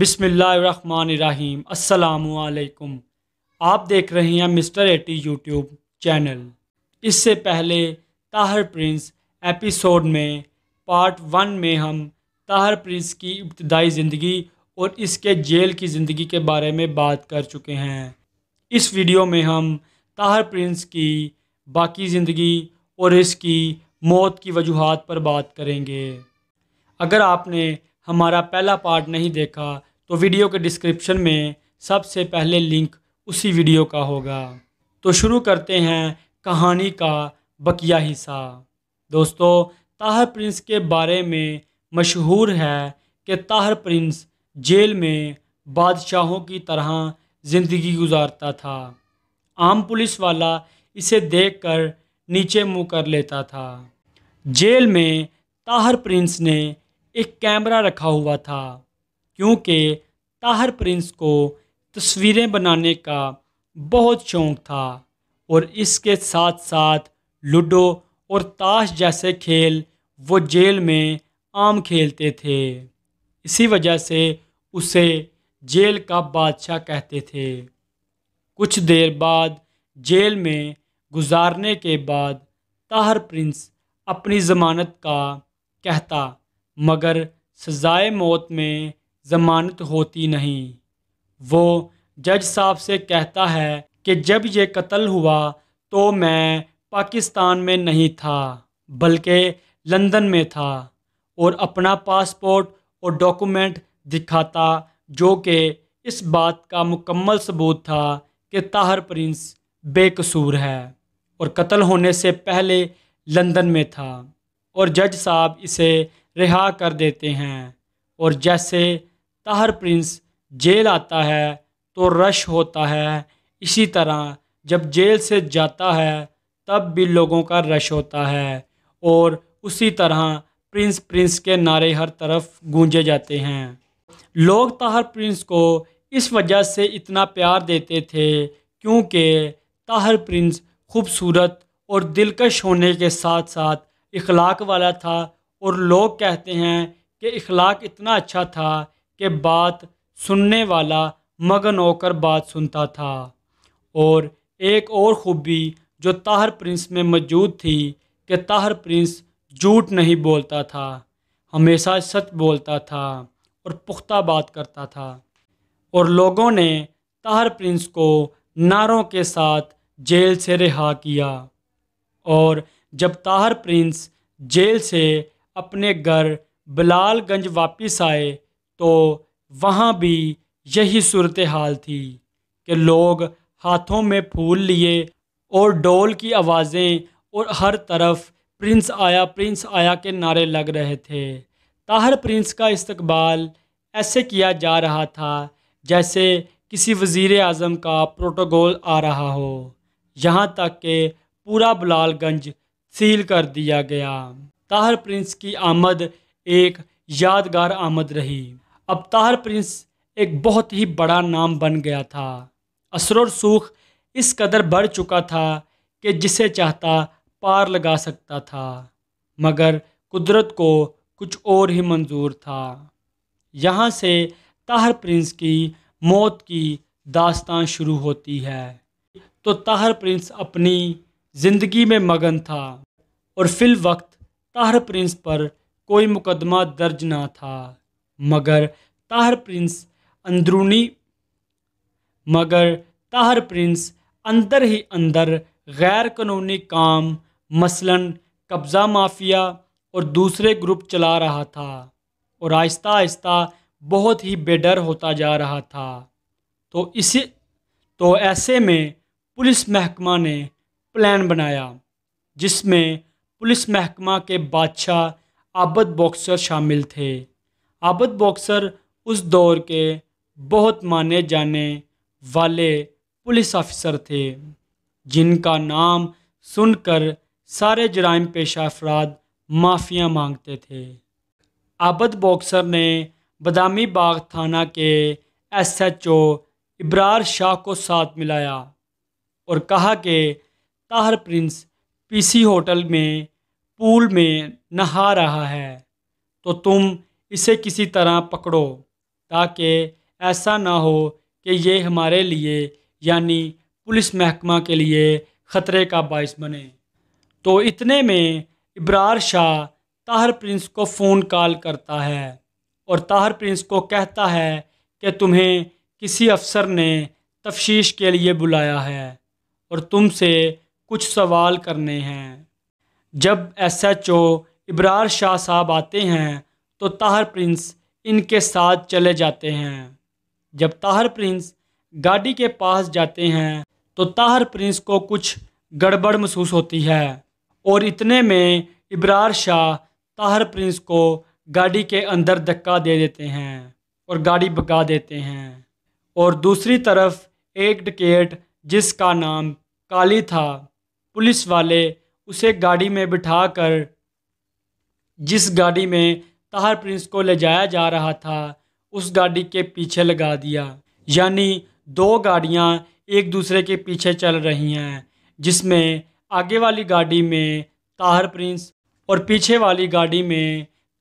بسم اللہ الرحمن الرحیم السلام علیکم آپ دیکھ رہے ہیں مسٹر ایٹی یوٹیوب چینل اس سے پہلے تاہر پرنس ایپیسوڈ میں پارٹ ون میں ہم تاہر پرنس کی ابتدائی زندگی اور اس کے جیل کی زندگی کے بارے میں بات کر چکے ہیں اس ویڈیو میں ہم تاہر پرنس کی باقی زندگی اور اس کی موت کی وجوہات پر بات کریں گے اگر آپ نے ہمارا پہلا پارٹ نہیں دیکھا تو ویڈیو کے ڈسکرپشن میں سب سے پہلے لنک اسی ویڈیو کا ہوگا تو شروع کرتے ہیں کہانی کا بقیہ حصہ دوستو تاہر پرنس کے بارے میں مشہور ہے کہ تاہر پرنس جیل میں بادشاہوں کی طرح زندگی گزارتا تھا عام پولیس والا اسے دیکھ کر نیچے منہ کر لیتا تھا جیل میں تاہر پرنس نے ایک کیمرہ رکھا ہوا تھا کیونکہ طاہر پرنس کو تصویریں بنانے کا بہت شوق تھا اور اس کے ساتھ ساتھ لوڈو اور تاش جیسے کھیل وہ جیل میں عام کھیلتے تھے اسی وجہ سے اسے جیل کا بادشاہ کہتے تھے کچھ دیر بعد جیل میں گزارنے کے بعد طاہر پرنس اپنی ضمانت کا کہتا مگر سزائے موت میں ضمانت ہوتی نہیں وہ جج صاحب سے کہتا ہے کہ جب یہ قتل ہوا تو میں پاکستان میں نہیں تھا بلکہ لندن میں تھا اور اپنا پاسپورٹ اور ڈاکومنٹ دکھاتا جو کہ اس بات کا مکمل ثبوت تھا کہ طاہر پرنس بے قصور ہے اور قتل ہونے سے پہلے لندن میں تھا اور جج صاحب اسے رہا کر دیتے ہیں اور جیسے تہر پرنس جیل آتا ہے تو رش ہوتا ہے اسی طرح جب جیل سے جاتا ہے تب بھی لوگوں کا رش ہوتا ہے اور اسی طرح پرنس پرنس کے نعرے ہر طرف گونجے جاتے ہیں لوگ تاہر پرنس کو اس وجہ سے اتنا پیار دیتے تھے کیونکہ تاہر پرنس خوبصورت اور دلکش ہونے کے ساتھ ساتھ اخلاق والا تھا اور لوگ کہتے ہیں کہ اخلاق اتنا اچھا تھا کہ بات سننے والا مگن ہو کر بات سنتا تھا اور ایک اور خوبی جو تاہر پرنس میں موجود تھی کہ تاہر پرنس جھوٹ نہیں بولتا تھا ہمیشہ سچ بولتا تھا اور پختہ بات کرتا تھا اور لوگوں نے تاہر پرنس کو نعروں کے ساتھ جیل سے رہا کیا اور جب تاہر پرنس جیل سے اپنے گھر بلال گنج واپس آئے تو وہاں بھی یہی صورتحال تھی کہ لوگ ہاتھوں میں پھول لیے اور ڈول کی آوازیں اور ہر طرف پرنس آیا پرنس آیا کے نعرے لگ رہے تھے طاہر پرنس کا استقبال ایسے کیا جا رہا تھا جیسے کسی وزیر اعظم کا پروٹوکول آ رہا ہو یہاں تک کہ پورا بلال گنج سیل کر دیا گیا طاہر پرنس کی آمد ایک یادگار آمد رہی اب طاہر پرنس ایک بہت ہی بڑا نام بن گیا تھا اثر و سوکھ اس قدر بڑھ چکا تھا کہ جسے چاہتا پار لگا سکتا تھا مگر قدرت کو کچھ اور ہی منظور تھا یہاں سے طاہر پرنس کی موت کی داستان شروع ہوتی ہے تو طاہر پرنس اپنی زندگی میں مگن تھا اور فی الوقت طاہر پرنس پر کوئی مقدمہ درج نہ تھا مگر طاہر پرنس اندرونی مگر طاہر پرنس اندر ہی اندر غیر قانونی کام مثلا قبضہ مافیا اور دوسرے گروپ چلا رہا تھا اور آہستہ آہستہ بہت ہی بے ڈر ہوتا جا رہا تھا تو اسی تو ایسے میں پولیس محکمہ نے پلان بنایا جس میں پولیس محکمہ کے بادشاہ عابد باکسر شامل تھے عابد باکسر اس دور کے بہت مانے جانے والے پولیس آفیسر تھے جن کا نام سن کر سارے جرائم پیشہ افراد معافیا مانگتے تھے عابد باکسر نے بادامی باغ تھانہ کے ایس ایچ او ابرار شاہ کو ساتھ ملایا اور کہا کہ طاہر پرنس پی سی ہوٹل میں پول میں نہا رہا ہے تو تم اسے کسی طرح پکڑو تاکہ ایسا نہ ہو کہ یہ ہمارے لیے یعنی پولیس محکمہ کے لیے خطرے کا باعث بنے تو اتنے میں ابرار شاہ طاہر پرنس کو فون کال کرتا ہے اور طاہر پرنس کو کہتا ہے کہ تمہیں کسی افسر نے تفشیش کے لیے بلایا ہے اور تم سے کچھ سوال کرنے ہیں جب ایس ایچ او ابرار شاہ صاحب آتے ہیں تو تاہر پرنس ان کے ساتھ چلے جاتے ہیں جب تاہر پرنس گاڑی کے پاس جاتے ہیں تو تاہر پرنس کو کچھ گڑبڑ محسوس ہوتی ہے اور اتنے میں ابرار شاہ تاہر پرنس کو گاڑی کے اندر دھکا دے دیتے ہیں اور گاڑی بگا دیتے ہیں اور دوسری طرف ایک ڈکیٹ جس کا نام کالی تھا پولیس والے اسے گاڑی میں بٹھا کر جس گاڑی میں تاہر پرنس کو لے جایا جا رہا تھا اس گاڑی کے پیچھے لگا دیا یعنی دو گاڑیاں ایک دوسرے کے پیچھے چل رہی ہیں جس میں آگے والی گاڑی میں تاہر پرنس اور پیچھے والی گاڑی میں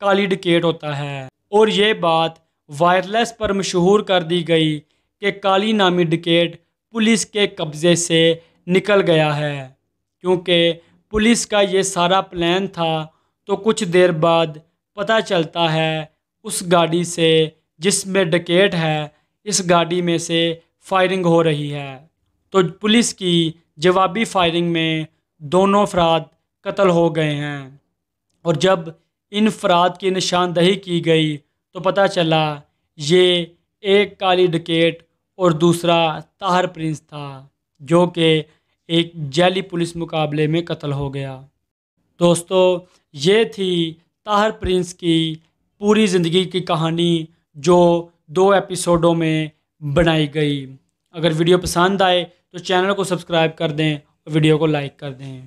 کالی ڈکیٹ ہوتا ہے اور یہ بات وائرلیس پر مشہور کر دی گئی کہ کالی نامی ڈکیٹ پولیس کے قبضے سے نکل گیا ہے کیونکہ پولیس کا یہ سارا پلان تھا تو کچھ دیر بعد پتہ چلتا ہے اس گاڑی سے جس میں ڈکیٹ ہے اس گاڑی میں سے فائرنگ ہو رہی ہے تو پولیس کی جوابی فائرنگ میں دونوں افراد قتل ہو گئے ہیں اور جب ان فراد کی نشاندہی کی گئی تو پتہ چلا یہ ایک کالی ڈکیٹ اور دوسرا تاہر پرنس تھا جو کہ ایک جیلی پولیس مقابلے میں قتل ہو گیا دوستو یہ تھی تاہر پرنس کی پوری زندگی کی کہانی جو دو ایپیسوڈوں میں بنائی گئی اگر ویڈیو پسند آئے تو چینل کو سبسکرائب کر دیں اور ویڈیو کو لائک کر دیں